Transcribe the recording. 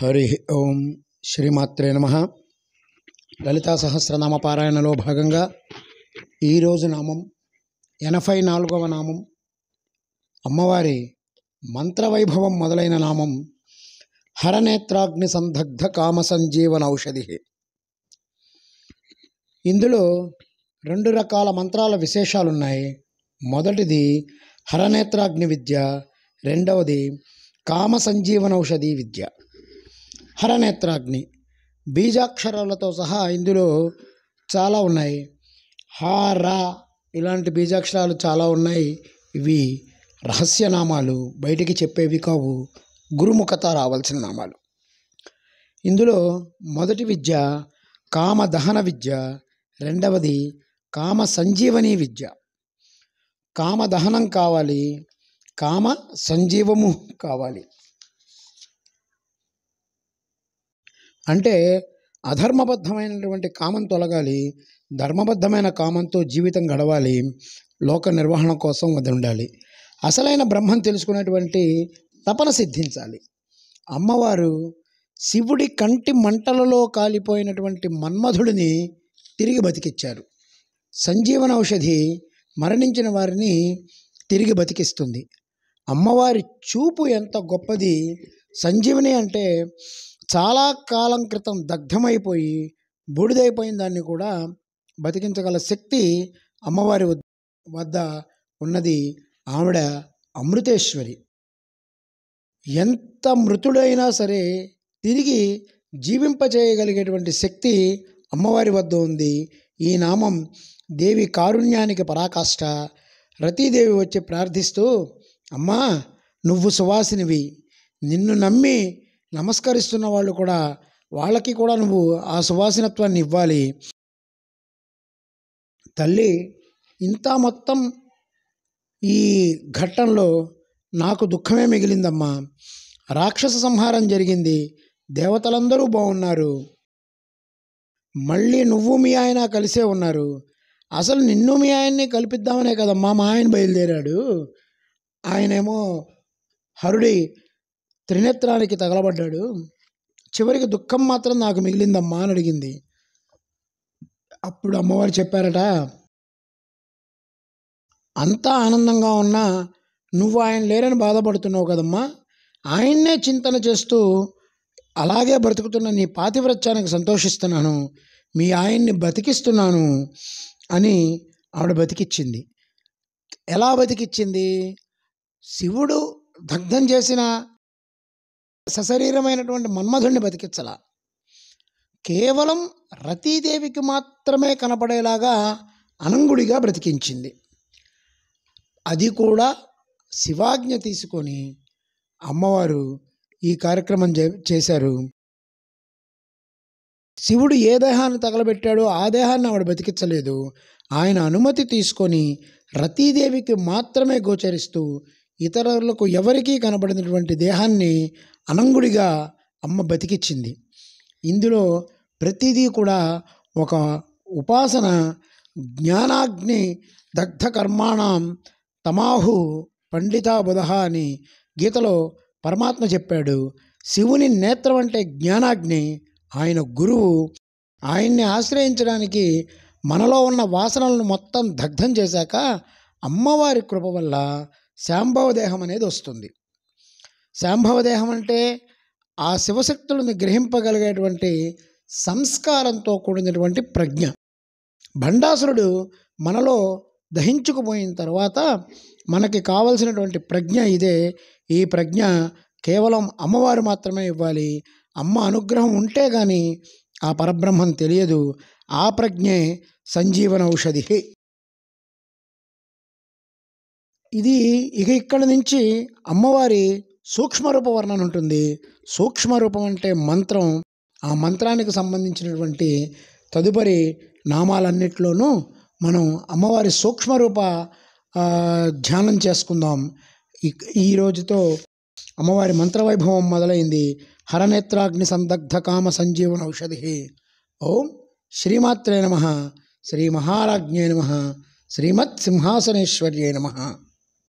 హరి ఓం శ్రీమాత్రే నమ లలితా సహస్రనామ పారాయణలో భాగంగా ఈరోజు నామం ఎనభై నాలుగవ నామం అమ్మవారి మంత్రవైభవం మొదలైన నామం హరనేత్రాగ్ని సందగ్ధ కామ సంజీవన ఔషధి ఇందులో రెండు రకాల మంత్రాల విశేషాలున్నాయి మొదటిది హరనేత్రాగ్ని విద్య రెండవది కామ సంజీవన ఔషధి విద్య హరనేత్రాగ్ని బీజాక్షరాలతో సహా ఇందులో చాలా ఉన్నాయి హ రా ఇలాంటి బీజాక్షరాలు చాలా ఉన్నాయి ఇవి రహస్యనామాలు బయటికి చెప్పేవి కావు గురుముఖత రావాల్సిన నామాలు ఇందులో మొదటి విద్య కామ దహన విద్య రెండవది కామ సంజీవనీ విద్య కామదహనం కావాలి కామ సంజీవము కావాలి అంటే అధర్మబద్ధమైనటువంటి కామం తొలగాలి ధర్మబద్ధమైన కామంతో జీవితం గడవాలి లోక నిర్వహణ కోసం వదిలి ఉండాలి అసలైన బ్రహ్మం తెలుసుకునేటువంటి తపన సిద్ధించాలి అమ్మవారు శివుడి కంటి మంటలలో కాలిపోయినటువంటి మన్మధుడిని తిరిగి బతికిచ్చారు సంజీవన ఔషధి మరణించిన వారిని తిరిగి బతికిస్తుంది అమ్మవారి చూపు ఎంత గొప్పది సంజీవని అంటే చాలా కాలం క్రితం దగ్ధమైపోయి బూడిదైపోయిన దాన్ని కూడా బతికించగల శక్తి అమ్మవారి వద్ద ఉన్నది ఆవిడ అమృతేశ్వరి ఎంత మృతుడైనా సరే తిరిగి జీవింపచేయగలిగేటువంటి శక్తి అమ్మవారి వద్ద ఉంది ఈ నామం దేవి కారుణ్యానికి పరాకాష్ట రతీదేవి వచ్చి ప్రార్థిస్తూ అమ్మా నువ్వు సువాసినివి నిన్ను నమ్మి నమస్కరిస్తున్న వాళ్ళు కూడా వాళ్ళకి కూడా నువ్వు ఆ సువాసినత్వాన్ని ఇవ్వాలి తల్లి ఇంత మొత్తం ఈ ఘట్టంలో నాకు దుఃఖమే మిగిలిందమ్మా రాక్షస సంహారం జరిగింది దేవతలందరూ బాగున్నారు మళ్ళీ నువ్వు మీ ఆయన కలిసే ఉన్నారు అసలు నిన్ను మీ ఆయన్ని కలిపిద్దామనే కదమ్మా మా ఆయన బయలుదేరాడు ఆయనేమో హరుడి త్రినేత్రానికి తగలబడ్డాడు చివరికి దుఃఖం మాత్రం నాకు మిగిలిందమ్మా అని అడిగింది అప్పుడు అమ్మవారు చెప్పారట అంతా ఆనందంగా ఉన్నా నువ్వు ఆయన లేరని బాధపడుతున్నావు కదమ్మా ఆయన్నే చింతన చేస్తూ అలాగే బ్రతుకుతున్న నీ పాతివ్రత్యానికి సంతోషిస్తున్నాను మీ ఆయన్ని బతికిస్తున్నాను అని ఆవిడ బతికిచ్చింది ఎలా బతికిచ్చింది శివుడు దగ్ధం చేసిన సశరీరమైనటువంటి మన్మధుడిని బతికించాల కేవలం రతీదేవికి మాత్రమే కనపడేలాగా అనంగుడిగా బ్రతికించింది అది కూడా శివాజ్ఞ తీసుకొని అమ్మవారు ఈ కార్యక్రమం చేశారు శివుడు ఏ దేహాన్ని తగలబెట్టాడో ఆ దేహాన్ని ఆవిడ బతికించలేదు ఆయన అనుమతి తీసుకొని రతీదేవికి మాత్రమే గోచరిస్తూ ఇతరులకు ఎవరికీ కనబడినటువంటి దేహాన్ని అనంగుడిగా అమ్మ బతికిచ్చింది ఇందులో ప్రతిదీ కూడా ఒక ఉపాసన జ్ఞానాగ్ని దగ్ధ కర్మాణం తమాహు పండితాబుధ అని గీతలో పరమాత్మ చెప్పాడు శివుని నేత్రం అంటే జ్ఞానాగ్ని ఆయన గురువు ఆయన్ని ఆశ్రయించడానికి మనలో ఉన్న వాసనలను మొత్తం దగ్ధం చేశాక అమ్మవారి కృప వల్ల శాంభవదేహం అనేది వస్తుంది శాంభవదేహం అంటే ఆ శివశక్తులను గ్రహింపగలిగేటువంటి సంస్కారంతో కూడినటువంటి ప్రజ్ఞ భండాసురుడు మనలో దహించుకుపోయిన తర్వాత మనకి కావలసినటువంటి ప్రజ్ఞ ఇదే ఈ ప్రజ్ఞ కేవలం అమ్మవారు మాత్రమే ఇవ్వాలి అమ్మ అనుగ్రహం ఉంటే కానీ ఆ పరబ్రహ్మం తెలియదు ఆ ప్రజ్ఞే సంజీవన ఔషధి ఇది ఇక ఇక్కడ నుంచి అమ్మవారి సూక్ష్మరూప వర్ణన ఉంటుంది సూక్ష్మరూపం అంటే మంత్రం ఆ మంత్రానికి సంబంధించినటువంటి తదుపరి నామాలన్నిట్లోనూ మనం అమ్మవారి సూక్ష్మరూప ధ్యానం చేసుకుందాం ఈ రోజుతో అమ్మవారి మంత్రవైభవం మొదలైంది హరనేత్రాగ్ని సందగ్ధ కామ సంజీవన ఔషధి ఓం శ్రీమాత్రే నమ శ్రీ మహారాజ్ఞే నమ శ్రీమత్ సింహాసనేశ్వర్యే నమ